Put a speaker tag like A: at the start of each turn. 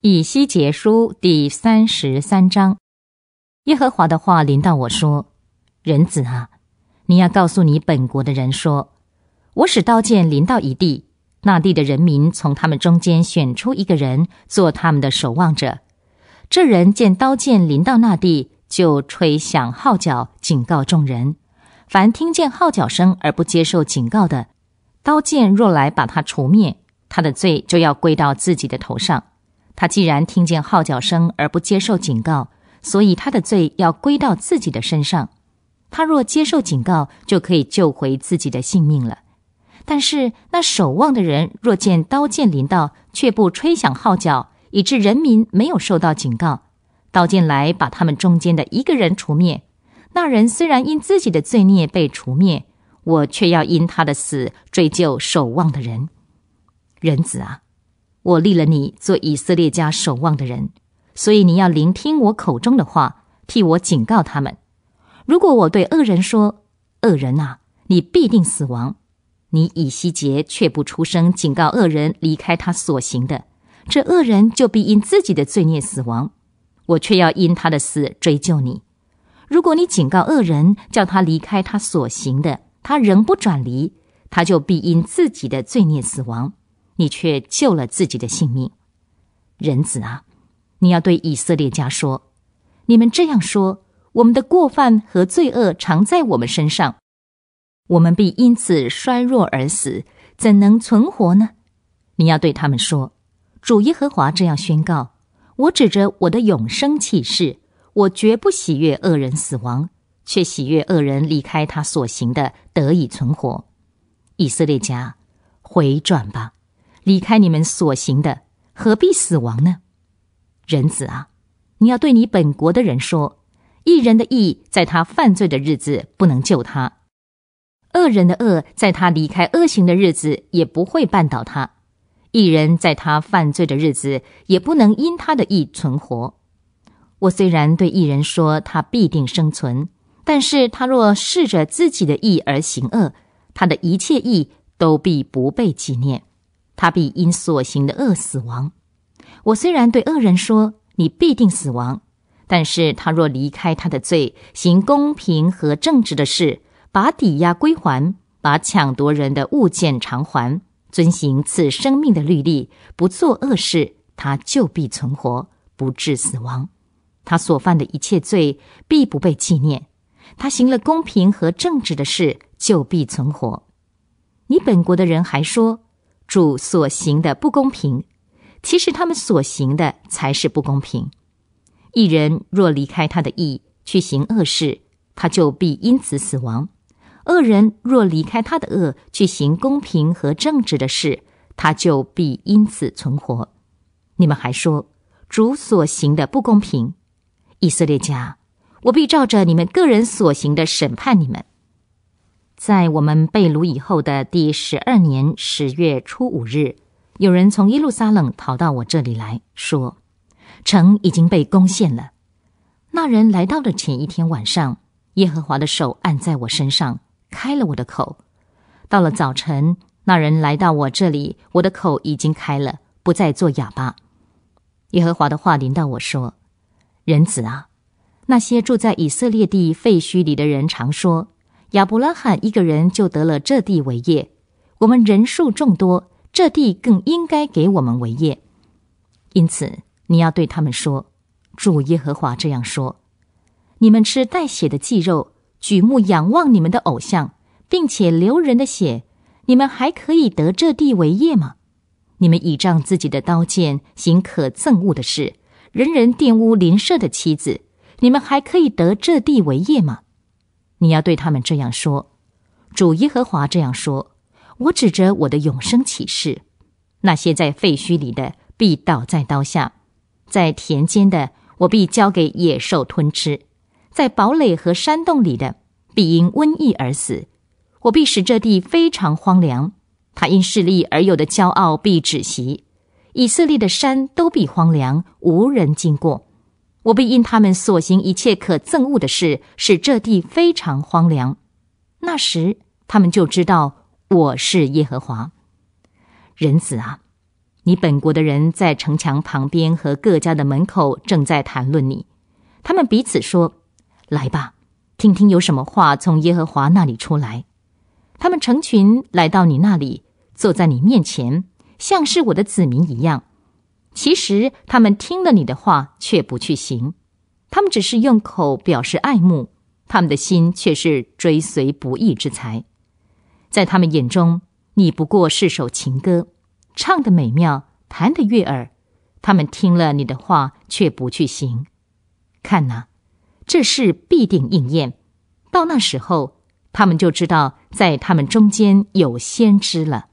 A: 以西结书第三十三章，耶和华的话临到我说：“人子啊，你要告诉你本国的人说：我使刀剑临到一地，那地的人民从他们中间选出一个人做他们的守望者。这人见刀剑临到那地，就吹响号角，警告众人。凡听见号角声而不接受警告的，刀剑若来把他除灭，他的罪就要归到自己的头上。”他既然听见号角声而不接受警告，所以他的罪要归到自己的身上。他若接受警告，就可以救回自己的性命了。但是那守望的人若见刀剑临到，却不吹响号角，以致人民没有受到警告，刀剑来把他们中间的一个人除灭，那人虽然因自己的罪孽被除灭，我却要因他的死追究守望的人。人子啊！我立了你做以色列家守望的人，所以你要聆听我口中的话，替我警告他们。如果我对恶人说：“恶人啊，你必定死亡。”你以西结却不出声警告恶人离开他所行的，这恶人就必因自己的罪孽死亡。我却要因他的死追究你。如果你警告恶人，叫他离开他所行的，他仍不转离，他就必因自己的罪孽死亡。你却救了自己的性命，人子啊，你要对以色列家说：你们这样说，我们的过犯和罪恶常在我们身上，我们必因此衰弱而死，怎能存活呢？你要对他们说：主耶和华这样宣告：我指着我的永生启示，我绝不喜悦恶人死亡，却喜悦恶人离开他所行的，得以存活。以色列家，回转吧！离开你们所行的，何必死亡呢？人子啊，你要对你本国的人说：，一人的义在他犯罪的日子不能救他，恶人的恶在他离开恶行的日子也不会绊倒他。一人在他犯罪的日子也不能因他的义存活。我虽然对一人说他必定生存，但是他若试着自己的义而行恶，他的一切义都必不被纪念。他必因所行的恶死亡。我虽然对恶人说：“你必定死亡。”但是他若离开他的罪，行公平和正直的事，把抵押归还，把抢夺人的物件偿还，遵行此生命的律例，不做恶事，他就必存活，不致死亡。他所犯的一切罪必不被纪念。他行了公平和正直的事，就必存活。你本国的人还说。主所行的不公平，其实他们所行的才是不公平。一人若离开他的义去行恶事，他就必因此死亡；恶人若离开他的恶去行公平和正直的事，他就必因此存活。你们还说主所行的不公平，以色列家，我必照着你们个人所行的审判你们。在我们被掳以后的第十二年十月初五日，有人从耶路撒冷逃到我这里来说，城已经被攻陷了。那人来到的前一天晚上，耶和华的手按在我身上，开了我的口。到了早晨，那人来到我这里，我的口已经开了，不再做哑巴。耶和华的话临到我说：“人子啊，那些住在以色列地废墟里的人常说。”亚伯拉罕一个人就得了这地为业，我们人数众多，这地更应该给我们为业。因此，你要对他们说：“主耶和华这样说：你们吃带血的祭肉，举目仰望你们的偶像，并且流人的血，你们还可以得这地为业吗？你们倚仗自己的刀剑行可憎恶的事，人人玷污邻舍的妻子，你们还可以得这地为业吗？”你要对他们这样说，主耶和华这样说：我指着我的永生启示，那些在废墟里的必倒在刀下，在田间的我必交给野兽吞吃，在堡垒和山洞里的必因瘟疫而死。我必使这地非常荒凉，他因势力而有的骄傲必止息。以色列的山都必荒凉，无人经过。我必因他们所行一切可憎恶的事，使这地非常荒凉。那时，他们就知道我是耶和华。人子啊，你本国的人在城墙旁边和各家的门口正在谈论你，他们彼此说：“来吧，听听有什么话从耶和华那里出来。”他们成群来到你那里，坐在你面前，像是我的子民一样。其实他们听了你的话，却不去行；他们只是用口表示爱慕，他们的心却是追随不义之财。在他们眼中，你不过是首情歌，唱得美妙，弹得悦耳。他们听了你的话，却不去行。看呐，这事必定应验。到那时候，他们就知道在他们中间有先知了。